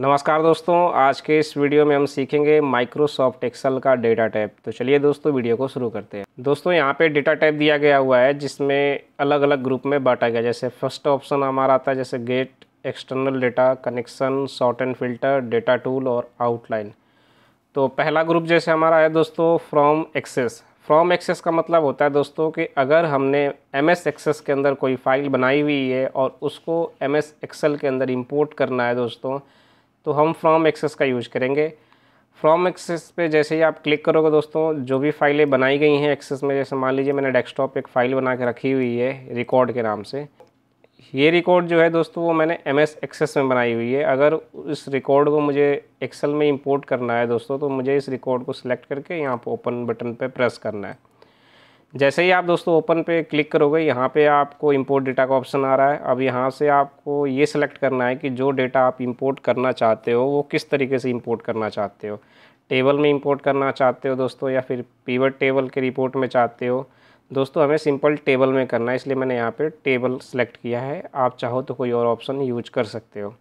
नमस्कार दोस्तों आज के इस वीडियो में हम सीखेंगे माइक्रोसॉफ्ट एक्सेल का डेटा टैप तो चलिए दोस्तों वीडियो को शुरू करते हैं दोस्तों यहाँ पे डेटा टैप दिया गया हुआ है जिसमें अलग अलग ग्रुप में बांटा गया जैसे फर्स्ट ऑप्शन हमारा आता है जैसे get external data connection sort and filter data tool और आउटलाइन तो पहला ग्रुप जैसे हमारा है दोस्तों फ्रॉम एक्सेस फ्रॉम एक्सेस का मतलब होता है दोस्तों कि अगर हमने एम एस एक्सेस के अंदर कोई फाइल बनाई हुई है और उसको एम एस एक्सेल के अंदर इम्पोर्ट करना है दोस्तों तो हम फ्रॉम एक्सेस का यूज करेंगे फ्रॉम एक्सेस पे जैसे ही आप क्लिक करोगे दोस्तों जो भी फाइलें बनाई गई हैं एक्सेस में जैसे मान लीजिए मैंने डेस्कटॉप एक फ़ाइल बना के रखी हुई है रिकॉर्ड के नाम से ये रिकॉर्ड जो है दोस्तों वो मैंने एम एस एक्सेस में बनाई हुई है अगर इस रिकॉर्ड को मुझे एक्सेल में इम्पोर्ट करना है दोस्तों तो मुझे इस रिकॉर्ड को सिलेक्ट करके यहाँ पर ओपन बटन पर प्रेस करना है जैसे ही आप दोस्तों ओपन पे क्लिक करोगे यहाँ पे आपको इंपोर्ट डेटा का ऑप्शन आ रहा है अब यहाँ से आपको ये सिलेक्ट करना है कि जो डेटा आप इंपोर्ट करना चाहते हो वो किस तरीके से इंपोर्ट करना चाहते हो टेबल में इंपोर्ट करना चाहते हो दोस्तों या फिर पीवर टेबल के रिपोर्ट में चाहते हो दोस्तों हमें सिंपल टेबल में करना है इसलिए मैंने यहाँ पर टेबल सेलेक्ट किया है आप चाहो तो कोई और ऑप्शन यूज कर सकते हो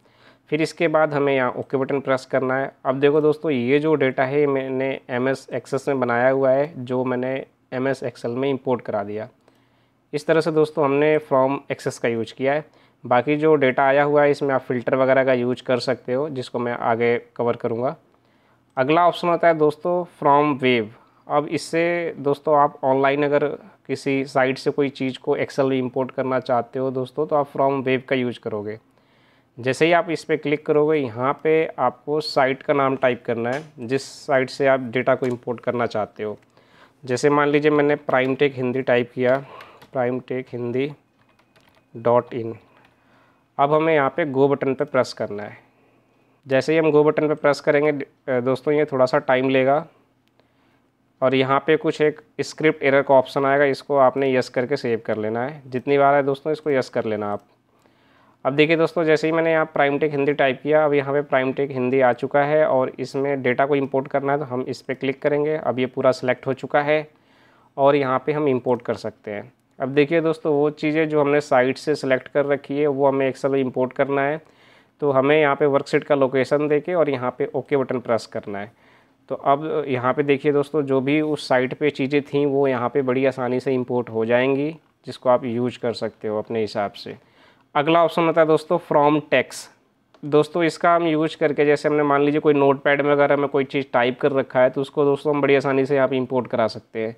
फिर इसके बाद हमें यहाँ ओके बटन प्रेस करना है अब देखो दोस्तों ये जो डेटा है मैंने एम एस एक्सेस में बनाया हुआ है जो मैंने एम एस एक्सेल में इंपोर्ट करा दिया इस तरह से दोस्तों हमने फॉर्म एक्सेस का यूज किया है बाकी जो डेटा आया हुआ है इसमें आप फ़िल्टर वगैरह का यूज कर सकते हो जिसको मैं आगे कवर करूँगा अगला ऑप्शन होता है दोस्तों फ्रॉम वेव अब इससे दोस्तों आप ऑनलाइन अगर किसी साइट से कोई चीज़ को एक्सेल में इंपोर्ट करना चाहते हो दोस्तों तो आप फ्रॉम वेब का यूज करोगे जैसे ही आप इस पर क्लिक करोगे यहाँ पे आपको साइट का नाम टाइप करना है जिस साइट से आप डेटा को इंपोर्ट करना चाहते हो जैसे मान लीजिए मैंने प्राइम टेक हिंदी टाइप किया Prime Tech Hindi dot in अब हमें यहाँ पे गो बटन पे प्रेस करना है जैसे ही हम गो बटन पे प्रेस करेंगे दोस्तों ये थोड़ा सा टाइम लेगा और यहाँ पे कुछ एक स्क्रिप्ट एरर का ऑप्शन आएगा इसको आपने यस करके सेव कर लेना है जितनी बार है दोस्तों इसको यस कर लेना आप अब देखिए दोस्तों जैसे ही मैंने यहाँ प्राइम टेक हिंदी टाइप किया अब यहाँ पे प्राइम टेक हिंदी आ चुका है और इसमें डेटा को इंपोर्ट करना है तो हम इस पर क्लिक करेंगे अब ये पूरा सिलेक्ट हो चुका है और यहाँ पे हम इंपोर्ट कर सकते हैं अब देखिए दोस्तों वो चीज़ें जो हमने साइट से सिलेक्ट कर रखी है वो हमें एक में इम्पोर्ट करना है तो हमें यहाँ पर वर्कशीट का लोकेसन दे और यहाँ पर ओके बटन प्रेस करना है तो अब यहाँ पर देखिए दोस्तों जो भी उस साइट पर चीज़ें थी वो यहाँ पर बड़ी आसानी से इम्पोर्ट हो जाएंगी जिसको आप यूज कर सकते हो अपने हिसाब से अगला ऑप्शन होता है दोस्तों फ्रॉम टेक्स दोस्तों इसका हम यूज करके जैसे हमने मान लीजिए कोई नोट पैड वगैरह में कोई चीज़ टाइप कर रखा है तो उसको दोस्तों हम बड़ी आसानी से यहाँ पर इम्पोर्ट करा सकते हैं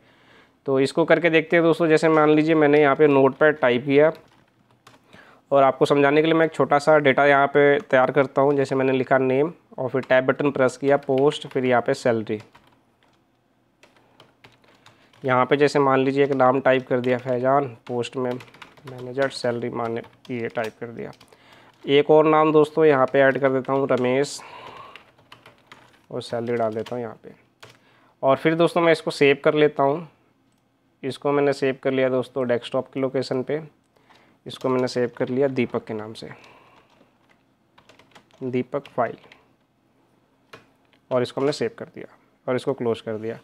तो इसको करके देखते हैं दोस्तों जैसे मान लीजिए मैंने यहाँ पे नोट पैड टाइप किया और आपको समझाने के लिए मैं एक छोटा सा डेटा यहाँ पे तैयार करता हूँ जैसे मैंने लिखा नेम और फिर टैब बटन प्रेस किया पोस्ट फिर यहाँ पे सैलरी यहाँ पे जैसे मान लीजिए एक नाम टाइप कर दिया फैजान पोस्ट में मैनेजर सैलरी मान ये टाइप कर दिया एक और नाम दोस्तों यहाँ पे ऐड कर देता हूँ रमेश और सैलरी डाल देता हूँ यहाँ पे और फिर दोस्तों मैं इसको सेव कर लेता हूँ इसको मैंने सेव कर लिया दोस्तों डेस्कटॉप की लोकेशन पे इसको मैंने सेव कर लिया दीपक के नाम से दीपक फाइल और इसको हमने सेव कर दिया और इसको क्लोज कर दिया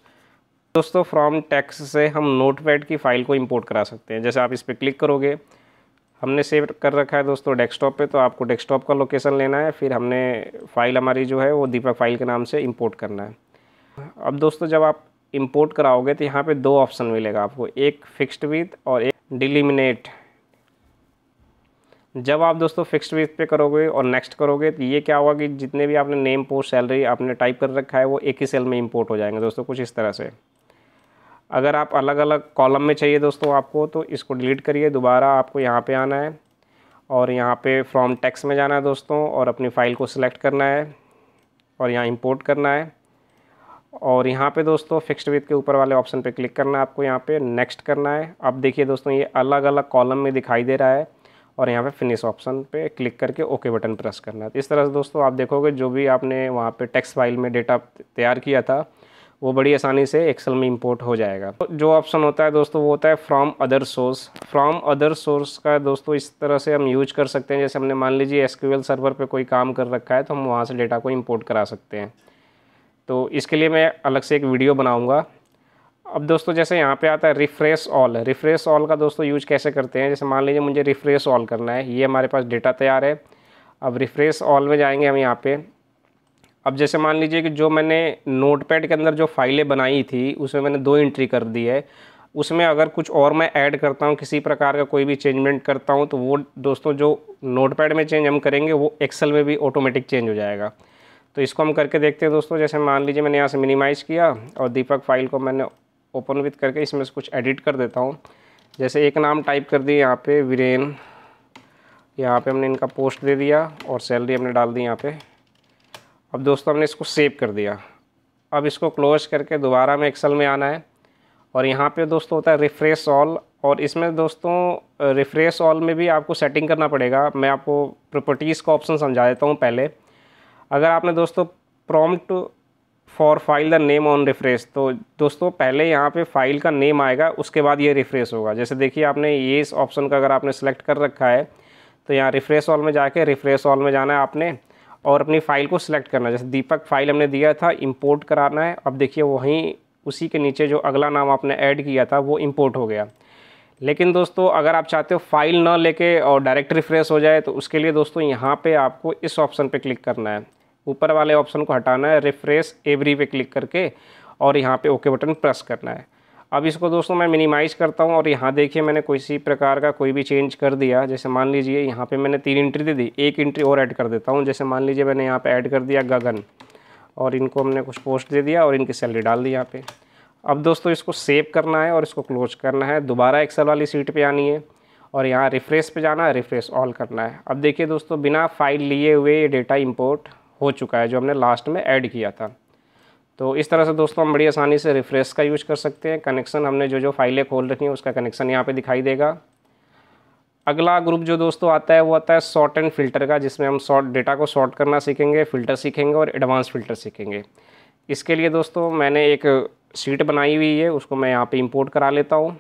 दोस्तों फ्रॉम टैक्स से हम नोटपैड की फ़ाइल को इंपोर्ट करा सकते हैं जैसे आप इस पर क्लिक करोगे हमने सेव कर रखा है दोस्तों डेस्कटॉप पे तो आपको डेस्कटॉप का लोकेशन लेना है फिर हमने फ़ाइल हमारी जो है वो दीपक फाइल के नाम से इंपोर्ट करना है अब दोस्तों जब आप इंपोर्ट कराओगे तो यहाँ पे दो ऑप्शन मिलेगा आपको एक फिक्स्ड विथ और एक डिलिमिनेट जब आप दोस्तों फिक्स्ड विथ पे करोगे और नेक्स्ट करोगे तो ये क्या होगा कि जितने भी आपने नेम पोस्ट सैलरी आपने टाइप कर रखा है वो एक ही सेल में इम्पोर्ट हो जाएंगे दोस्तों कुछ इस तरह से अगर आप अलग अलग कॉलम में चाहिए दोस्तों आपको तो इसको डिलीट करिए दोबारा आपको यहाँ पे आना है और यहाँ पे फ्रॉम टेक्स में जाना है दोस्तों और अपनी फ़ाइल को सिलेक्ट करना है और यहाँ इंपोर्ट करना है और यहाँ पे दोस्तों फिक्स्ड विथ के ऊपर वाले ऑप्शन पे क्लिक करना है आपको यहाँ पे नेक्स्ट करना है अब देखिए दोस्तों ये अलग अलग कॉलम में दिखाई दे रहा है और यहाँ पे फिनिश ऑप्शन पे क्लिक करके ओके बटन प्रेस करना है इस तरह से दोस्तों आप देखोगे जो भी आपने वहाँ पे टेक्स्ट फाइल में डेटा तैयार किया था वो बड़ी आसानी से एक्सेल में इंपोर्ट हो जाएगा तो जो ऑप्शन होता है दोस्तों वो होता है from other source from other source का दोस्तों इस तरह से हम यूज कर सकते हैं जैसे हमने मान लीजिए एसक्यूएल सर्वर पर कोई काम कर रखा है तो हम वहाँ से डेटा को इम्पोर्ट करा सकते हैं तो इसके लिए मैं अलग से एक वीडियो बनाऊँगा अब दोस्तों जैसे यहाँ पर आता है रिफ्रेश ऑल रिफ्रेश ऑल का दोस्तों यूज कैसे करते हैं जैसे मान लीजिए मुझे रिफ्रेश ऑल करना है ये हमारे पास डेटा तैयार है अब रिफ्रेश ऑल में जाएंगे हम यहाँ पर अब जैसे मान लीजिए कि जो मैंने नोटपैड के अंदर जो फाइलें बनाई थी उसमें मैंने दो एंट्री कर दी है उसमें अगर कुछ और मैं ऐड करता हूँ किसी प्रकार का कोई भी चेंजमेंट करता हूँ तो वो दोस्तों जो नोटपैड में चेंज हम करेंगे वो एक्सेल में भी ऑटोमेटिक चेंज हो जाएगा तो इसको हम करके देखते हैं दोस्तों जैसे मान लीजिए मैंने यहाँ से मिनिमाइज़ किया और दीपक फाइल को मैंने ओपन विथ करके इसमें से कुछ एडिट कर देता हूँ जैसे एक नाम टाइप कर दिए यहाँ पे वीरेन यहाँ पे हमने इनका पोस्ट दे दिया और सैलरी हमने डाल दी यहाँ पे अब दोस्तों हमने इसको सेव कर दिया अब इसको क्लोज करके दोबारा में एक्सेल में आना है और यहाँ पे दोस्तों होता है रिफ़्रेश ऑल और इसमें दोस्तों रिफ़्रेश ऑल में भी आपको सेटिंग करना पड़ेगा मैं आपको प्रॉपर्टीज़ का ऑप्शन समझा देता हूँ पहले अगर आपने दोस्तों prompt for file the name on refresh तो दोस्तों पहले यहाँ पे फाइल का नेम आएगा उसके बाद ये रिफ्रेश होगा जैसे देखिए आपने ये इस ऑप्शन का अगर आपने सेलेक्ट कर रखा है तो यहाँ रिफ्रेश ऑल में जाके रिफ्रेश ऑल में जाना है आपने और अपनी फ़ाइल को सिलेक्ट करना है जैसे दीपक फाइल हमने दिया था इंपोर्ट कराना है अब देखिए वहीं उसी के नीचे जो अगला नाम आपने ऐड किया था वो इंपोर्ट हो गया लेकिन दोस्तों अगर आप चाहते हो फाइल ना लेके और डायरेक्ट रिफ्रेश हो जाए तो उसके लिए दोस्तों यहाँ पे आपको इस ऑप्शन पे क्लिक करना है ऊपर वाले ऑप्शन को हटाना है रिफ्रेश एवरी पे क्लिक करके और यहाँ पे ओके बटन प्रेस करना है अब इसको दोस्तों मैं मिनिमाइज़ करता हूँ और यहाँ देखिए मैंने किसी प्रकार का कोई भी चेंज कर दिया जैसे मान लीजिए यहाँ पे मैंने तीन इंट्री दे दी एक इंट्री और ऐड कर देता हूँ जैसे मान लीजिए मैंने यहाँ पे ऐड कर दिया गगन और इनको हमने कुछ पोस्ट दे दिया और इनकी सैलरी डाल दी यहाँ पर अब दोस्तों इसको सेव करना है और इसको क्लोज करना है दोबारा एक्सेल वाली सीट पर आनी है और यहाँ रिफ्रेश पर जाना है रिफ्रेश ऑल करना है अब देखिए दोस्तों बिना फाइल लिए हुए ये डेटा इम्पोर्ट हो चुका है जो हमने लास्ट में ऐड किया था तो इस तरह से दोस्तों हम बड़ी आसानी से रिफ्रेश का यूज़ कर सकते हैं कनेक्शन हमने जो जो फाइलें खोल रखी हैं उसका कनेक्शन यहाँ पे दिखाई देगा अगला ग्रुप जो दोस्तों आता है वो आता है शॉर्ट एंड फिल्टर का जिसमें हम शॉर्ट डेटा को शॉर्ट करना सीखेंगे फ़िल्टर सीखेंगे और एडवांस फ़िल्टर सीखेंगे इसके लिए दोस्तों मैंने एक सीट बनाई हुई है उसको मैं यहाँ पर इम्पोर्ट करा लेता हूँ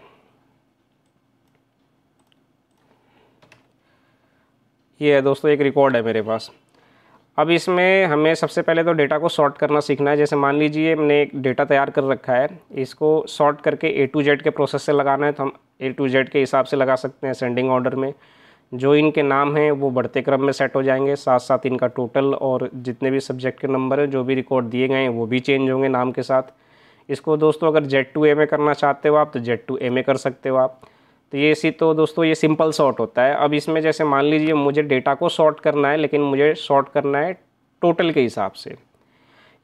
ये है दोस्तों एक रिकॉर्ड है मेरे पास अब इसमें हमें सबसे पहले तो डेटा को सॉर्ट करना सीखना है जैसे मान लीजिए हमने एक डेटा तैयार कर रखा है इसको सॉर्ट करके ए टू जेड के प्रोसेस से लगाना है तो हम ए टू जेड के हिसाब से लगा सकते हैं सेंडिंग ऑर्डर में जो इनके नाम हैं वो बढ़ते क्रम में सेट हो जाएंगे साथ साथ इनका टोटल और जितने भी सब्जेक्ट के नंबर हैं जो भी रिकॉर्ड दिए गए हैं वो भी चेंज होंगे नाम के साथ इसको दोस्तों अगर जेड टू ए में करना चाहते हो आप तो जेड टू ए में कर सकते हो आप तो ये सी तो दोस्तों ये सिंपल सॉर्ट होता है अब इसमें जैसे मान लीजिए मुझे डेटा को सॉर्ट करना है लेकिन मुझे सॉर्ट करना है टोटल के हिसाब से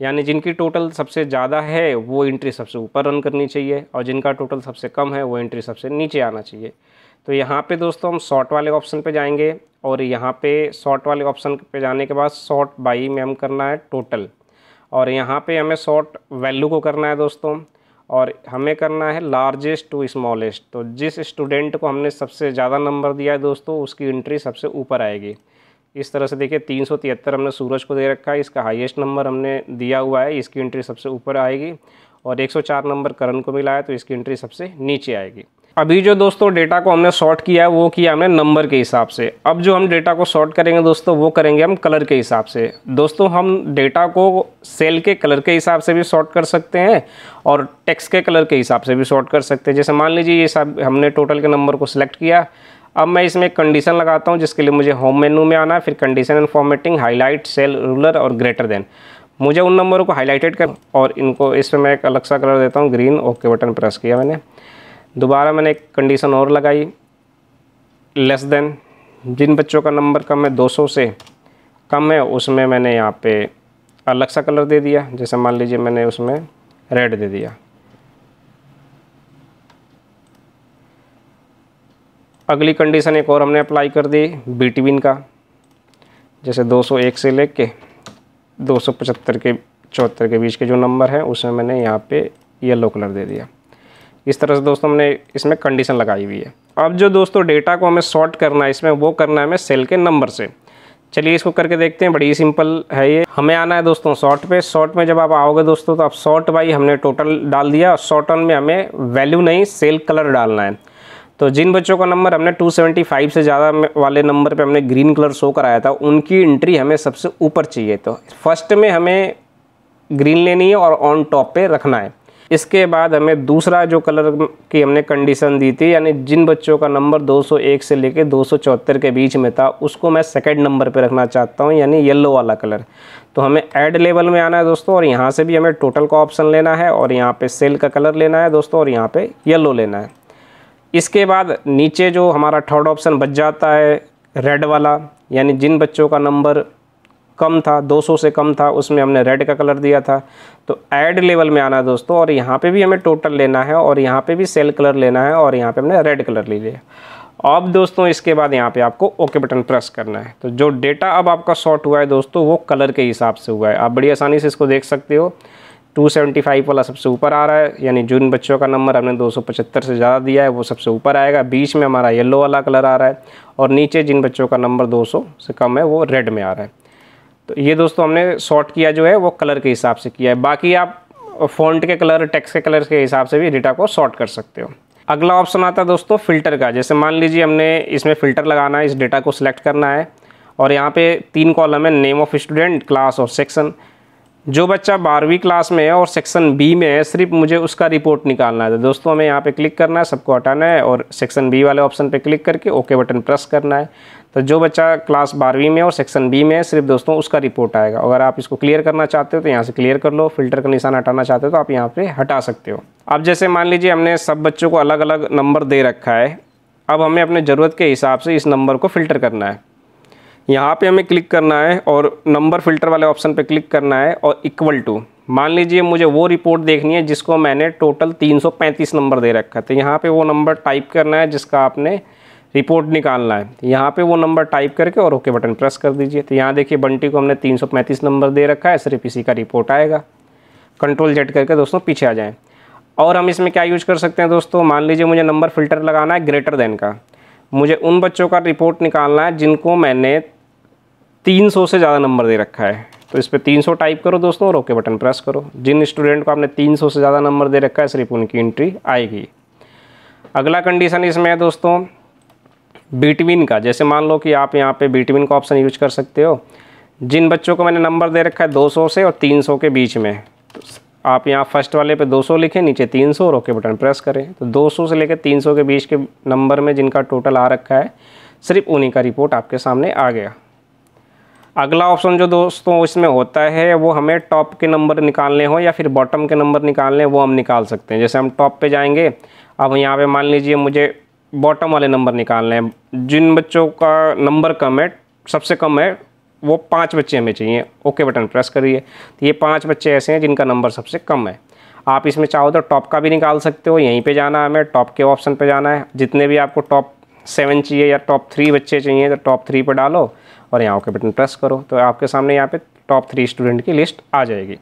यानी जिनकी टोटल सबसे ज़्यादा है वो एंट्री सबसे ऊपर रन करनी चाहिए और जिनका टोटल सबसे कम है वो एंट्री सबसे नीचे आना चाहिए तो यहाँ पे दोस्तों हम शॉर्ट वाले ऑप्शन पे जाएंगे और यहाँ पे शॉर्ट वाले ऑप्शन पे जाने के बाद शॉर्ट बाई में हम करना है टोटल और यहाँ पे हमें शॉर्ट वैल्यू को करना है दोस्तों और हमें करना है लार्जेस्ट टू स्मॉलेस्ट तो जिस स्टूडेंट को हमने सबसे ज़्यादा नंबर दिया है दोस्तों उसकी एंट्री सबसे ऊपर आएगी इस तरह से देखिए तीन सौ तिहत्तर हमने सूरज को दे रखा है इसका हाईएस्ट नंबर हमने दिया हुआ है इसकी एंट्री सबसे ऊपर आएगी और 104 नंबर करण को मिला है तो इसकी एंट्री सबसे नीचे आएगी अभी जो दोस्तों डेटा को हमने सॉर्ट किया है वो किया हमने नंबर के हिसाब से अब जो हम डेटा को सॉर्ट करेंगे दोस्तों वो करेंगे हम कलर के हिसाब से दोस्तों हम डेटा को सेल के कलर के हिसाब से भी सॉर्ट कर सकते हैं और टेक्स्ट के कलर के हिसाब से भी सॉर्ट कर सकते हैं जैसे मान लीजिए ये सब हमने टोटल के नंबर को सिलेक्ट किया अब मैं इसमें कंडीशन लगाता हूँ जिसके लिए मुझे होम मेनू में आना फिर condition and formatting highlight cell ruler और ग्रेटर देन मुझे उन नंबरों को हाईलाइटेड कर और इनको इसमें मैं एक अलग सा कलर देता हूँ ग्रीन ओके बटन प्रेस किया मैंने दोबारा मैंने एक कंडीशन और लगाई लेस देन जिन बच्चों का नंबर कम है 200 से कम है उसमें मैंने यहाँ पे अलग सा कलर दे दिया जैसे मान लीजिए मैंने उसमें रेड दे दिया अगली कंडीशन एक और हमने अप्लाई कर दी बिटवीन का जैसे 201 से लेके 275 के चौहत्तर के बीच के जो नंबर है उसमें मैंने यहाँ पे येलो कलर दे दिया इस तरह से दोस्तों हमने इसमें कंडीशन लगाई हुई है अब जो दोस्तों डेटा को हमें सॉर्ट करना है इसमें वो करना है हमें सेल के नंबर से चलिए इसको करके देखते हैं बड़ी सिंपल है ये हमें आना है दोस्तों शॉर्ट पे शॉर्ट में जब आप आओगे दोस्तों तो आप शॉर्ट बाई हमने टोटल डाल दिया और शॉर्ट ऑन में हमें वैल्यू नहीं सेल कलर डालना है तो जिन बच्चों का नंबर हमने 275 से ज़्यादा वाले नंबर पे हमने ग्रीन कलर शो कराया था उनकी एंट्री हमें सबसे ऊपर चाहिए तो फर्स्ट में हमें ग्रीन लेनी है और ऑन टॉप पर रखना है इसके बाद हमें दूसरा जो कलर की हमने कंडीशन दी थी यानी जिन बच्चों का नंबर 201 से लेके दो के बीच में था उसको मैं सेकेंड नंबर पर रखना चाहता हूँ यानी येलो वाला कलर तो हमें ऐड लेवल में आना है दोस्तों और यहाँ से भी हमें टोटल का ऑप्शन लेना है और यहाँ पर सेल का कलर लेना है दोस्तों और यहाँ पर येल्लो लेना है इसके बाद नीचे जो हमारा थर्ड ऑप्शन बच जाता है रेड वाला यानी जिन बच्चों का नंबर कम था 200 से कम था उसमें हमने रेड का कलर दिया था तो ऐड लेवल में आना दोस्तों और यहाँ पे भी हमें टोटल लेना है और यहाँ पे भी सेल कलर लेना है और यहाँ पे हमने रेड कलर ले लिया अब दोस्तों इसके बाद यहाँ पे आपको ओके बटन प्रेस करना है तो जो डेटा अब आपका शॉर्ट हुआ है दोस्तों वो कलर के हिसाब से हुआ है आप बड़ी आसानी से इसको देख सकते हो 275 वाला सबसे ऊपर आ रहा है यानी जिन बच्चों का नंबर हमने 275 से ज़्यादा दिया है वो सबसे ऊपर आएगा बीच में हमारा येलो वाला कलर आ रहा है और नीचे जिन बच्चों का नंबर 200 से कम है वो रेड में आ रहा है तो ये दोस्तों हमने शॉर्ट किया जो है वो कलर के हिसाब से किया है बाकी आप फॉन्ट के कलर टेक्स के कलर के हिसाब से भी डेटा को शॉर्ट कर सकते हो अगला ऑप्शन आता है दोस्तों फ़िल्टर का जैसे मान लीजिए हमने इसमें फ़िल्टर लगाना है इस डेटा को सिलेक्ट करना है और यहाँ पे तीन कॉलम है नेम ऑफ़ स्टूडेंट क्लास और सेक्शन जो बच्चा बारहवीं क्लास में है और सेक्शन बी में है सिर्फ मुझे उसका रिपोर्ट निकालना है तो दोस्तों हमें यहाँ पे क्लिक करना है सबको हटाना है और सेक्शन बी वाले ऑप्शन पे क्लिक करके ओके बटन प्रेस करना है तो जो बच्चा क्लास बारहवीं में और सेक्शन बी में है सिर्फ दोस्तों उसका रिपोर्ट आएगा अगर आप इसको क्लियर करना चाहते हो तो यहाँ से क्लियर कर लो फिल्टर का निशान हटाना चाहते हो तो आप यहाँ पर हटा सकते हो अब जैसे मान लीजिए हमने सब बच्चों को अलग अलग नंबर दे रखा है अब हमें अपने ज़रूरत के हिसाब से इस नंबर को फ़िल्टर करना है यहाँ पे हमें क्लिक करना है और नंबर फिल्टर वाले ऑप्शन पे क्लिक करना है और इक्वल टू मान लीजिए मुझे वो रिपोर्ट देखनी है जिसको मैंने टोटल 335 नंबर दे रखा है तो यहाँ पे वो नंबर टाइप करना है जिसका आपने रिपोर्ट निकालना है यहाँ पे वो नंबर टाइप करके और ओके बटन प्रेस कर दीजिए तो यहाँ देखिए बंटी को हमने 335 नंबर दे रखा है सिर्फ इसी का रिपोर्ट आएगा कंट्रोल जेट करके दोस्तों पीछे आ जाएँ और हम इसमें क्या यूज कर सकते हैं दोस्तों मान लीजिए मुझे नंबर फिल्टर लगाना है ग्रेटर देन का मुझे उन बच्चों का रिपोर्ट निकालना है जिनको मैंने तीन से ज़्यादा नंबर दे रखा है तो इस पर तीन टाइप करो दोस्तों और ओके बटन प्रेस करो जिन स्टूडेंट को आपने तीन से ज़्यादा नंबर दे रखा है सिर्फ उनकी एंट्री आएगी अगला कंडीशन इसमें है दोस्तों बिटवीन का जैसे मान लो कि आप यहाँ पे बिटवीन का ऑप्शन यूज कर सकते हो जिन बच्चों को मैंने नंबर दे रखा है 200 से और 300 के बीच में तो आप यहाँ फर्स्ट वाले पे 200 लिखें नीचे 300 और ओके बटन प्रेस करें तो 200 से लेकर 300 के बीच के नंबर में जिनका टोटल आ रखा है सिर्फ उन्हीं का रिपोर्ट आपके सामने आ गया अगला ऑप्शन जो दोस्तों इसमें होता है वो हमें टॉप के नंबर निकालने हो या फिर बॉटम के नंबर निकालने वो हम निकाल सकते हैं जैसे हम टॉप पर जाएँगे अब यहाँ पे मान लीजिए मुझे बॉटम वाले नंबर निकालने हैं जिन बच्चों का नंबर कम है सबसे कम है वो पाँच बच्चे हमें चाहिए ओके बटन प्रेस करिए तो ये पाँच बच्चे ऐसे हैं जिनका नंबर सबसे कम है आप इसमें चाहो तो टॉप का भी निकाल सकते हो यहीं पे जाना है हमें टॉप के ऑप्शन पे जाना है जितने भी आपको टॉप सेवन चाहिए या टॉप थ्री बच्चे चाहिए तो टॉप थ्री पर डालो और यहाँ ओके बटन प्रेस करो तो आपके सामने यहाँ पर टॉप थ्री स्टूडेंट की लिस्ट आ जाएगी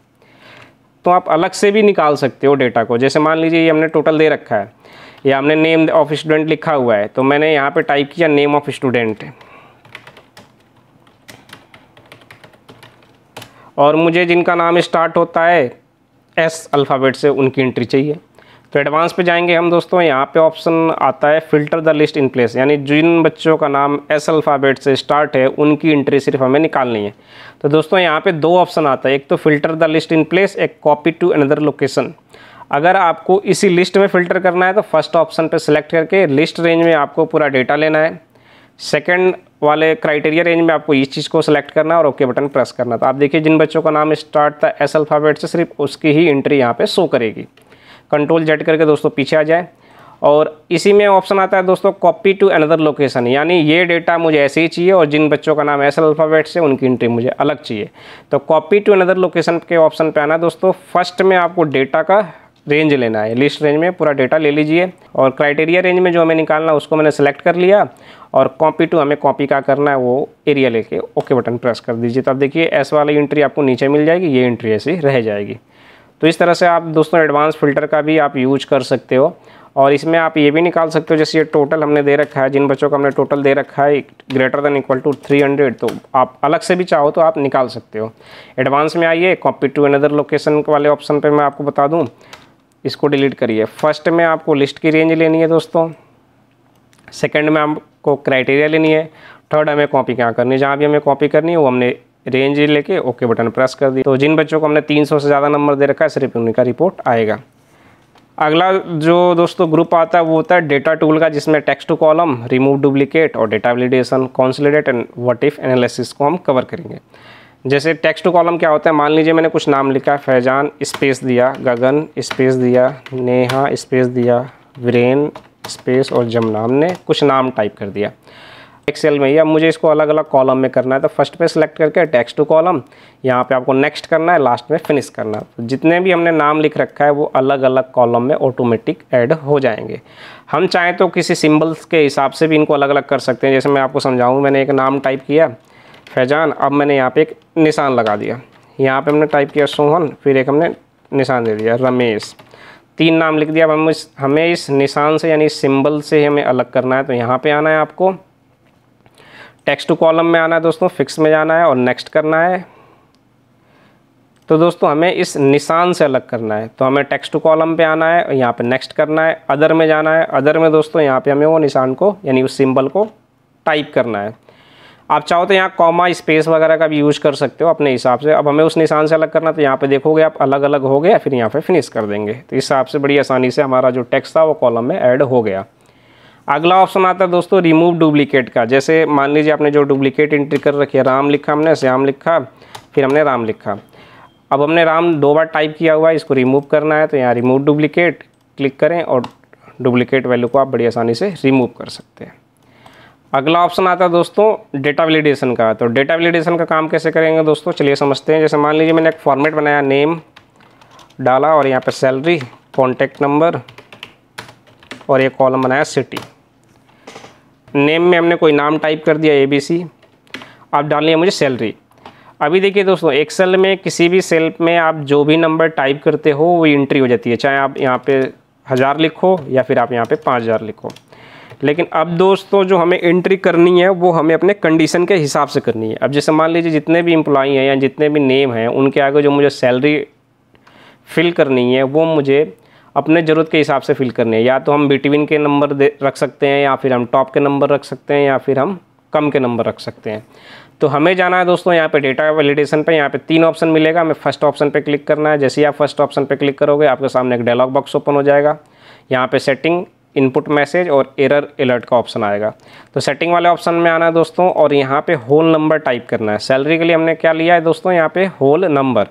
तो आप अलग से भी निकाल सकते हो डेटा को जैसे मान लीजिए ये हमने टोटल दे रखा है या हमने नेम ऑफ स्टूडेंट लिखा हुआ है तो मैंने यहाँ पे टाइप किया नेम ऑफ स्टूडेंट और मुझे जिनका नाम स्टार्ट होता है एस अल्फ़ाबेट से उनकी एंट्री चाहिए तो एडवांस पे जाएंगे हम दोस्तों यहाँ पे ऑप्शन आता है filter the list in place यानी जिन बच्चों का नाम एस अल्फ़ाबेट से स्टार्ट है उनकी एंट्री सिर्फ हमें निकालनी है तो दोस्तों यहाँ पे दो ऑप्शन आता है एक तो filter the list in place एक कॉपी टू अनदर लोकेशन अगर आपको इसी लिस्ट में फ़िल्टर करना है तो फर्स्ट ऑप्शन पर सिलेक्ट करके लिस्ट रेंज में आपको पूरा डेटा लेना है सेकेंड वाले क्राइटेरिया रेंज में आपको इस चीज़ को सिलेक्ट करना है और ओके बटन प्रेस करना तो आप देखिए जिन बच्चों का नाम स्टार्ट था एस अल्फ़ाबेट से सिर्फ उसकी ही एंट्री यहाँ पे शो करेगी कंट्रोल जेट करके दोस्तों पीछे आ जाए और इसी में ऑप्शन आता है दोस्तों कॉपी टू अनदर लोकेशन यानी ये डेटा मुझे ऐसे ही चाहिए और जिन बच्चों का नाम एस अल्फ़ाबेट से उनकी एंट्री मुझे अलग चाहिए तो कॉपी टू अनदर लोकेशन के ऑप्शन पर आना दोस्तों फर्स्ट में आपको डेटा का रेंज लेना है लिस्ट रेंज में पूरा डेटा ले लीजिए और क्राइटेरिया रेंज में जो हमें निकालना है उसको मैंने सेलेक्ट कर लिया और कॉपी टू हमें कॉपी का करना है वो एरिया लेके ओके बटन प्रेस कर दीजिए तो आप देखिए एस वाली इंट्री आपको नीचे मिल जाएगी ये इंट्री ऐसी रह जाएगी तो इस तरह से आप दोस्तों एडवांस फिल्टर का भी आप यूज कर सकते हो और इसमें आप ये भी निकाल सकते हो जैसे ये टोटल हमने दे रखा है जिन बच्चों का हमने टोटल दे रखा है ग्रेटर देन इक्वल टू 300 तो आप अलग से भी चाहो तो आप निकाल सकते हो एडवांस में आइए कॉपी टू अनदर लोकेशन वाले ऑप्शन पे मैं आपको बता दूं इसको डिलीट करिए फर्स्ट में आपको लिस्ट की रेंज लेनी है दोस्तों सेकंड में आपको क्राइटेरिया लेनी है थर्ड हमें कॉपी कहाँ करनी है जहाँ भी हमें कॉपी करनी है वो हमने रेंज लेके ओके बटन प्रेस कर दिया तो जिन बच्चों को हमने 300 से ज़्यादा नंबर दे रखा है सिर्फ उन्हीं का रिपोर्ट आएगा अगला जो दोस्तों ग्रुप आता है वो होता है डेटा टूल का जिसमें text to column remove duplicate और data validation consolidate and what if analysis को हम कवर करेंगे जैसे टेक्स्ट टू कॉलम क्या होता है मान लीजिए मैंने कुछ नाम लिखा फैजान स्पेस दिया गगन स्पेस दिया नेहा स्पेस दिया वीरेन स्पेस और जमुना हमने कुछ नाम टाइप कर दिया एक्सेल में ही अब मुझे इसको अलग अलग कॉलम में करना है तो फर्स्ट पे सिलेक्ट करके टेक्स्ट टू कॉलम यहाँ पे आपको नेक्स्ट करना है लास्ट में फिनिश करना है तो जितने भी हमने नाम लिख रखा है वो अलग अलग कॉलम में ऑटोमेटिक ऐड हो जाएंगे हम चाहें तो किसी सिम्बल्स के हिसाब से भी इनको अलग अलग कर सकते हैं जैसे मैं आपको समझाऊँ मैंने एक नाम टाइप किया फैजान अब मैंने यहाँ पे एक निशान लगा दिया यहाँ पे हमने टाइप किया सोहन फिर एक हमने निशान दे दिया रमेश तीन नाम लिख दिया अब हम इस हमें इस निशान से यानी सिंबल से हमें अलग करना है तो यहाँ पे आना है आपको टेक्स्ट टू कॉलम में आना है दोस्तों फिक्स में जाना है और नेक्स्ट करना है तो दोस्तों हमें इस निशान से अलग करना है तो हमें टेक्स्ट टू कॉलम पे आना है और यहाँ पे नेक्स्ट करना है अदर में जाना है अदर में दोस्तों यहाँ पे हमें वो निशान को यानी उस सिंबल को टाइप करना है आप चाहो तो यहाँ कॉमा स्पेस वगैरह का भी यूज कर सकते हो अपने हिसाब से अब हमें उस निशान से अलग करना तो यहाँ पे देखोगे आप अलग अलग हो गया फिर यहाँ पे फिनिश कर देंगे तो इस हिसाब से बड़ी आसानी से हमारा जो टेक्स्ट था वो कॉलम में ऐड हो गया अगला ऑप्शन आता है दोस्तों रिमूव डुप्लीकेट का जैसे मान लीजिए आपने जो डुप्लीकेट एंट्री कर रखी है राम लिखा हमने श्याम लिखा फिर हमने राम लिखा अब हमने राम दो बार टाइप किया हुआ है इसको रिमूव करना है तो यहाँ रिमूव डुप्लीकेट क्लिक करें और डुप्लीकेट वैल्यू को आप बड़ी आसानी से रिमूव कर सकते हैं अगला ऑप्शन आता है दोस्तों डेटा वैलिडेशन का तो डेटा वैलिडेशन का काम कैसे करेंगे दोस्तों चलिए समझते हैं जैसे मान लीजिए मैंने एक फॉर्मेट बनाया नेम डाला और यहाँ पे सैलरी कॉन्टैक्ट नंबर और एक कॉलम बनाया सिटी नेम में हमने कोई नाम टाइप कर दिया ए बी सी अब डालनी है मुझे सैलरी अभी देखिए दोस्तों एक्सेल में किसी भी सेल में आप जो भी नंबर टाइप करते हो वो इंट्री हो जाती है चाहे आप यहाँ पे हज़ार लिखो या फिर आप यहाँ पे पाँच हज़ार लिखो लेकिन अब दोस्तों जो हमें एंट्री करनी है वो हमें अपने कंडीशन के हिसाब से करनी है अब जैसे मान लीजिए जितने भी इम्प्लॉई हैं या जितने भी नेम हैं उनके आगे जो मुझे सैलरी फिल करनी है वो मुझे अपने ज़रूरत के हिसाब से फिल करनी है या तो हम बिटवीन के नंबर दे रख सकते हैं या फिर हम टॉप के नंबर रख सकते हैं या फिर हम कम के नंबर रख सकते हैं तो हमें जाना है दोस्तों यहाँ पे डेटा वैलिडेशन पे यहाँ पे तीन ऑप्शन मिलेगा हमें फर्स्ट ऑप्शन पे क्लिक करना है जैसे ही आप फर्स्ट ऑप्शन पे क्लिक करोगे आपके सामने एक डायलॉग बॉक्स ओपन हो जाएगा यहाँ पे सेटिंग इनपुट मैसेज और एरर अलर्ट का ऑप्शन आएगा तो सेटिंग वाले ऑप्शन में आना है दोस्तों और यहाँ पे होल नंबर टाइप करना है सैलरी के लिए हमने क्या लिया है दोस्तों यहाँ पे होल नंबर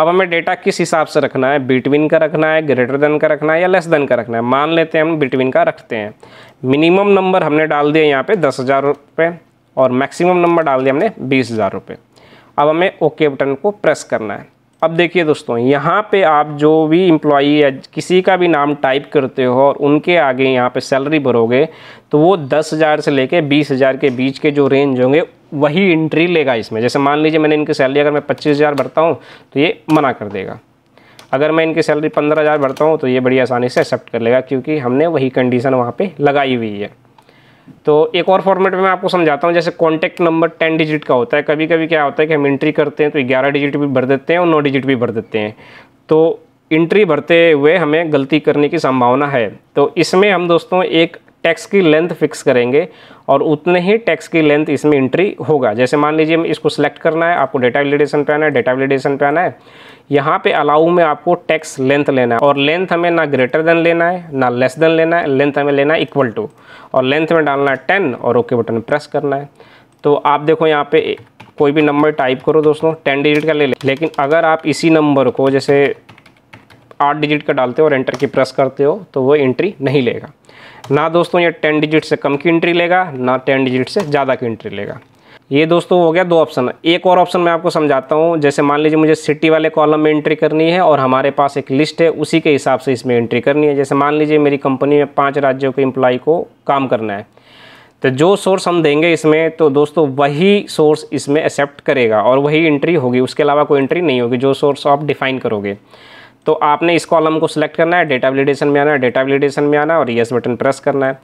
अब हमें डेटा किस हिसाब से रखना है बिटवीन का रखना है ग्रेटर देन का रखना है या लेस देन का रखना है मान लेते हैं हम बिटवीन का रखते हैं मिनिमम नंबर हमने डाल दिया यहाँ पर दस हज़ार रुपये और मैक्सिमम नंबर डाल दिया हमने बीस हज़ार रुपये अब हमें ओके बटन को प्रेस करना है अब देखिए दोस्तों यहाँ पे आप जो भी इम्प्लॉई या किसी का भी नाम टाइप करते हो और उनके आगे यहाँ पे सैलरी भरोगे तो वो दस हज़ार से लेके बीस हज़ार के बीच के जो रेंज होंगे वही इंट्री लेगा इसमें जैसे मान लीजिए मैंने इनकी सैलरी अगर मैं पच्चीस हज़ार भरता हूँ तो ये मना कर देगा अगर मैं इनकी सैलरी पंद्रह हज़ार भरता हूँ तो ये बड़ी आसानी से एक्सेप्ट कर लेगा क्योंकि हमने वही कंडीशन वहाँ पर लगाई हुई है तो एक और फॉर्मेट में मैं आपको समझाता हूँ जैसे कॉन्टैक्ट नंबर टेन डिजिट का होता है कभी कभी क्या होता है कि हम इंट्री करते हैं तो ग्यारह डिजिट भी भर देते हैं और नौ डिजिट भी भर देते हैं तो इंट्री भरते हुए हमें गलती करने की संभावना है तो इसमें हम दोस्तों एक टैक्स की लेंथ फिक्स करेंगे और उतने ही टैक्स की लेंथ इसमें एंट्री होगा जैसे मान लीजिए इसको सिलेक्ट करना है आपको डेटा वैलिडेशन पे आना है डेटा वैलिडेशन पे आना है यहाँ पे अलाउ में आपको टैक्स लेंथ लेना है और लेंथ हमें ना ग्रेटर देन लेना है ना लेस देन लेना है लेंथ हमें लेना है इक्वल टू और लेंथ में डालना है टेन और ओके बटन प्रेस करना है तो आप देखो यहाँ पे कोई भी नंबर टाइप करो दोस्तों टेन डिजिट का ले लें लेकिन अगर आप इसी नंबर को जैसे आठ डिजिट का डालते हो और एंटर की प्रेस करते हो तो वो एंट्री नहीं लेगा ना दोस्तों ये टेन डिजिट से कम की एंट्री लेगा ना टेन डिजिट से ज़्यादा की एंट्री लेगा ये दोस्तों हो गया दो ऑप्शन एक और ऑप्शन मैं आपको समझाता हूँ जैसे मान लीजिए मुझे सिटी वाले कॉलम में एंट्री करनी है और हमारे पास एक लिस्ट है उसी के हिसाब से इसमें एंट्री करनी है जैसे मान लीजिए मेरी कंपनी में पाँच राज्यों के एम्प्लॉय को काम करना है तो जो सोर्स हम देंगे इसमें तो दोस्तों वही सोर्स इसमें एक्सेप्ट करेगा और वही एंट्री होगी उसके अलावा कोई एंट्री नहीं होगी जो सोर्स आप डिफ़ाइन करोगे तो आपने इस कॉलम को सिलेक्ट करना है डेटा वैलिडेशन में आना है डेटा वैलिडेशन में आना है और यस बटन प्रेस करना है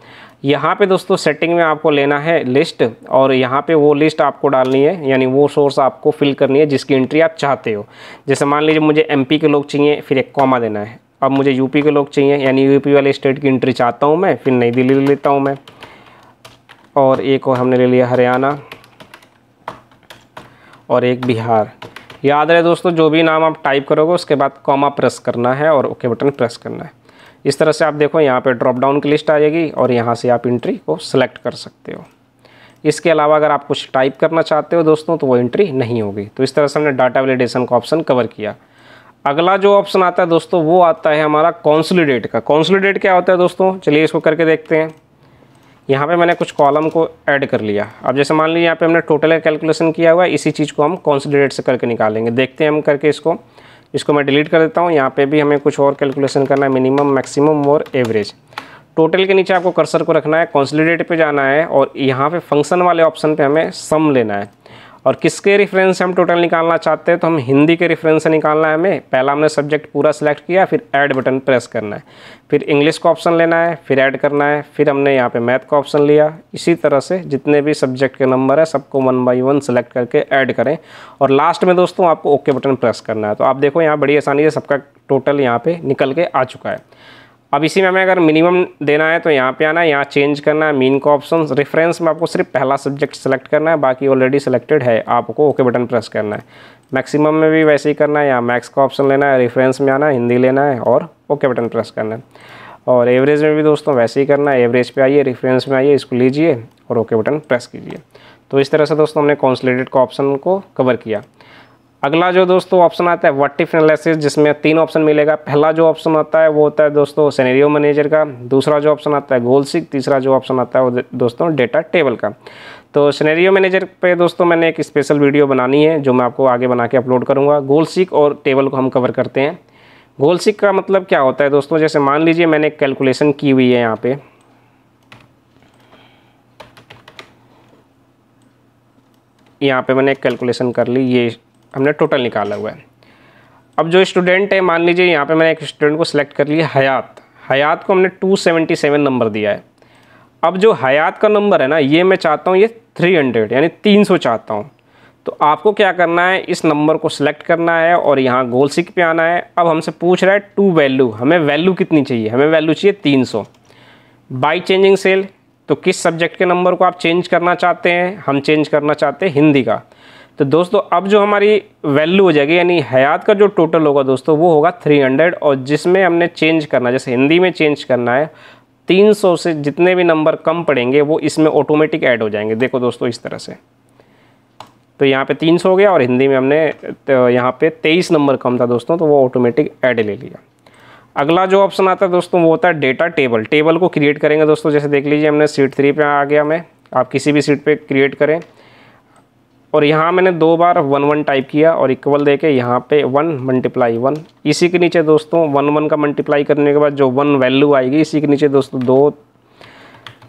यहाँ पे दोस्तों सेटिंग में आपको लेना है लिस्ट और यहाँ पे वो लिस्ट आपको डालनी है यानी वो सोर्स आपको फिल करनी है जिसकी एंट्री आप चाहते हो जैसे मान लीजिए मुझे एम के लोग चाहिए फिर एक कॉमा देना है अब मुझे यूपी के लोग चाहिए यानी यूपी वाले स्टेट की एंट्री चाहता हूँ मैं फिर नई दिल्ली ले लेता हूँ मैं और एक और हमने ले लिया हरियाणा और एक बिहार याद रहे दोस्तों जो भी नाम आप टाइप करोगे उसके बाद कॉमा प्रेस करना है और ओके बटन प्रेस करना है इस तरह से आप देखो यहाँ पे ड्रॉप डाउन की लिस्ट आ जाएगी और यहाँ से आप इंट्री को सिलेक्ट कर सकते हो इसके अलावा अगर आप कुछ टाइप करना चाहते हो दोस्तों तो वो इंट्री नहीं होगी तो इस तरह से हमने डाटा वैलिडेशन का ऑप्शन कवर किया अगला जो ऑप्शन आता है दोस्तों वो आता है हमारा कॉन्सोलिडेट का कॉन्सोलिडेट क्या होता है दोस्तों चलिए इसको करके देखते हैं यहाँ पे मैंने कुछ कॉलम को ऐड कर लिया अब जैसे मान लीजिए यहाँ पे हमने टोटल का कैलकुलेशन किया हुआ है इसी चीज़ को हम कॉन्सिडरेट से करके निकालेंगे देखते हैं हम करके इसको इसको मैं डिलीट कर देता हूँ यहाँ पे भी हमें कुछ और कैलकुलेशन करना है मिनिमम मैक्सिमम और एवरेज टोटल के नीचे आपको कर्सर को रखना है कॉन्सलीडेट पर जाना है और यहाँ पर फंक्शन वाले ऑप्शन पर हमें सम लेना है और किसके रेफरेंस से हम टोटल निकालना चाहते हैं तो हम हिंदी के रेफरेंस से निकालना है हमें पहला हमने सब्जेक्ट पूरा सिलेक्ट किया फिर ऐड बटन प्रेस करना है फिर इंग्लिश का ऑप्शन लेना है फिर ऐड करना है फिर हमने यहाँ पे मैथ का ऑप्शन लिया इसी तरह से जितने भी सब्जेक्ट के नंबर है सबको वन बाई वन सेलेक्ट करके ऐड करें और लास्ट में दोस्तों आपको ओके बटन प्रेस करना है तो आप देखो यहाँ बड़ी आसानी से सबका टोटल यहाँ पर निकल के आ चुका है अब इसी में हमें अगर मिनिमम देना है तो यहाँ पे आना है यहाँ चेंज करना है मीन का ऑप्शन रेफरेंस में आपको सिर्फ पहला सब्जेक्ट सेलेक्ट करना है बाकी ऑलरेडी सेलेक्टेड है आपको ओके बटन प्रेस करना है मैक्सिमम में भी वैसे ही करना है यहाँ मैक्स का ऑप्शन लेना है रेफरेंस में आना है हिंदी लेना है और ओके बटन प्रेस करना है और एवरेज में भी दोस्तों वैसे ही करना है एवरेज पर आइए रेफरेंस में आइए इसको लीजिए और ओके बटन प्रेस कीजिए तो इस तरह से दोस्तों हमने कॉन्सलेटेड का ऑप्शन को कवर किया अगला जो दोस्तों ऑप्शन आता है वर्टिफ एनालिसिस जिसमें तीन ऑप्शन मिलेगा पहला जो ऑप्शन आता है वो होता है दोस्तों सैनरियो मैनेजर का दूसरा जो ऑप्शन आता है गोल तीसरा जो ऑप्शन आता है वो दोस्तों डेटा टेबल का तो सैनरियो मैनेजर पे दोस्तों मैंने एक स्पेशल वीडियो बनानी है जो मैं आपको आगे बना के अपलोड करूँगा गोल और टेबल को हम कवर करते हैं गोल का मतलब क्या होता है दोस्तों जैसे मान लीजिए मैंने कैलकुलेशन की हुई है यहाँ पर यहाँ पे मैंने कैलकुलेशन कर ली ये हमने टोटल निकाला हुआ है अब जो स्टूडेंट है मान लीजिए यहाँ पे मैंने एक स्टूडेंट को सिलेक्ट कर लिया हयात हयात को हमने 277 नंबर दिया है अब जो हयात का नंबर है ना ये मैं चाहता हूँ ये 300 यानी 300 चाहता हूँ तो आपको क्या करना है इस नंबर को सिलेक्ट करना है और यहाँ गोल सिक पे आना है अब हमसे पूछ रहा है टू वैल्यू हमें वैल्यू कितनी चाहिए हमें वैल्यू चाहिए तीन बाई चेंजिंग सेल तो किस सब्जेक्ट के नंबर को आप चेंज करना चाहते हैं हम चेंज करना चाहते हैं हिंदी का तो दोस्तों अब जो हमारी वैल्यू हो जाएगी यानी हयात का जो टोटल होगा दोस्तों वो होगा 300 और जिसमें हमने चेंज करना जैसे हिंदी में चेंज करना है 300 से जितने भी नंबर कम पड़ेंगे वो इसमें ऑटोमेटिक ऐड हो जाएंगे देखो दोस्तों इस तरह से तो यहाँ पे 300 हो गया और हिंदी में हमने तो यहाँ पे 23 नंबर कम था दोस्तों तो वो ऑटोमेटिक ऐड ले लिया अगला जो ऑप्शन आता है दोस्तों वो होता है डेटा टेबल टेबल को क्रिएट करेंगे दोस्तों जैसे देख लीजिए हमने सीट थ्री पर आ गया मैं आप किसी भी सीट पर क्रिएट करें और यहाँ मैंने दो बार वन वन टाइप किया और इक्वल दे के यहाँ पर वन मल्टीप्लाई वन इसी के नीचे दोस्तों वन वन का मल्टीप्लाई करने के बाद जो वन वैल्यू आएगी इसी के नीचे दोस्तों दो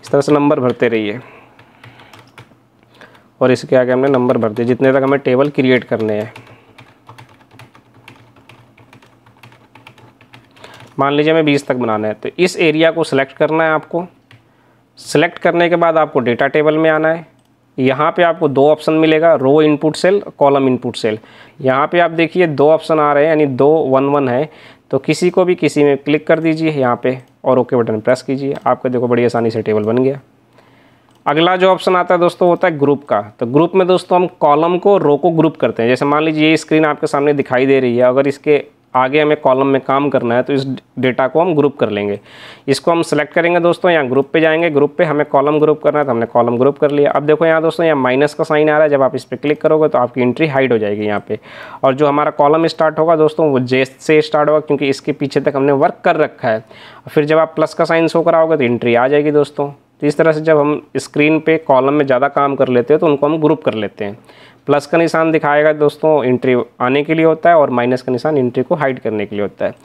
इस तरह से नंबर भरते रहिए और इसके आगे हमने नंबर भर दिए जितने तक हमें टेबल क्रिएट करने हैं मान लीजिए हमें बीस तक बनाना है तो इस एरिया को सिलेक्ट करना है आपको सिलेक्ट करने के बाद आपको डेटा टेबल में आना है यहाँ पे आपको दो ऑप्शन मिलेगा row input cell column input cell यहाँ पे आप देखिए दो ऑप्शन आ रहे हैं यानी दो वन वन है तो किसी को भी किसी में क्लिक कर दीजिए यहाँ पे और ओके बटन प्रेस कीजिए आपका देखो बड़ी आसानी से टेबल बन गया अगला जो ऑप्शन आता है दोस्तों होता है ग्रुप का तो ग्रुप में दोस्तों हम कॉलम को रो को ग्रुप करते हैं जैसे मान लीजिए ये स्क्रीन आपके सामने दिखाई दे रही है अगर इसके आगे हमें कॉलम में काम करना है तो इस डेटा को हम ग्रुप कर लेंगे इसको हम सेलेक्ट करेंगे दोस्तों यहाँ ग्रुप पे जाएंगे ग्रुप पे हमें कॉलम ग्रुप करना है तो हमने कॉलम ग्रुप कर लिया अब देखो यहाँ दोस्तों यहाँ माइनस का साइन आ रहा है जब आप इस पर क्लिक करोगे तो आपकी एंट्री हाइड हो जाएगी यहाँ पर और जो हमारा कॉलम स्टार्ट होगा दोस्तों वो जे से स्टार्ट होगा क्योंकि इसके पीछे तक हमने वर्क कर रखा है फिर जब आप प्लस का साइन शो कराओगे तो एंट्री आ जाएगी दोस्तों तो इस तरह से जब हम स्क्रीन पे कॉलम में ज़्यादा काम कर लेते हैं तो उनको हम ग्रुप कर लेते हैं प्लस का निशान दिखाएगा दोस्तों इंट्री आने के लिए होता है और माइनस का निशान इंट्री को हाइड करने के लिए होता है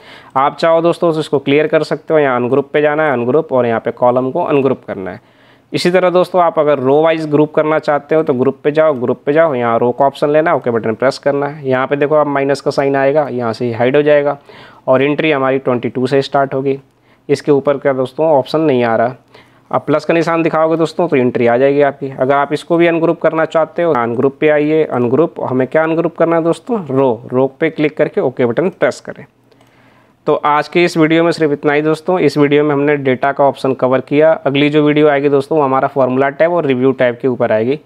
आप चाहो दोस्तों इसको क्लियर कर सकते हो यहाँ अनग्रुप पे जाना है अनग्रुप और यहाँ पे कॉलम को अनग्रुप करना है इसी तरह दोस्तों आप अगर रो वाइज ग्रुप करना चाहते हो तो ग्रुप पे जाओ ग्रुप पे जाओ यहाँ रो का ऑप्शन लेना ओके बटन प्रेस करना है यहाँ पे देखो आप माइनस का साइन आएगा यहाँ से हाइड हो जाएगा और इंट्री हमारी 22 से स्टार्ट होगी इसके ऊपर का दोस्तों ऑप्शन नहीं आ रहा आप प्लस का निशान दिखाओगे दोस्तों तो एंट्री आ जाएगी आपकी अगर आप इसको भी अनग्रुप करना चाहते हो अनग्रुप तो पे आइए अनग्रुप हमें क्या अनग्रुप करना है दोस्तों रो रो पे क्लिक करके ओके बटन प्रेस करें तो आज के इस वीडियो में सिर्फ इतना ही दोस्तों इस वीडियो में हमने डेटा का ऑप्शन कवर किया अगली जो वीडियो आएगी दोस्तों वो हमारा फॉर्मूला टैब और रिव्यू टैब के ऊपर आएगी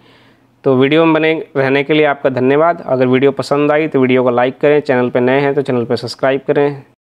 तो वीडियो में बने रहने के लिए आपका धन्यवाद अगर वीडियो पसंद आई तो वीडियो को लाइक करें चैनल पर नए हैं तो चैनल पर सब्सक्राइब करें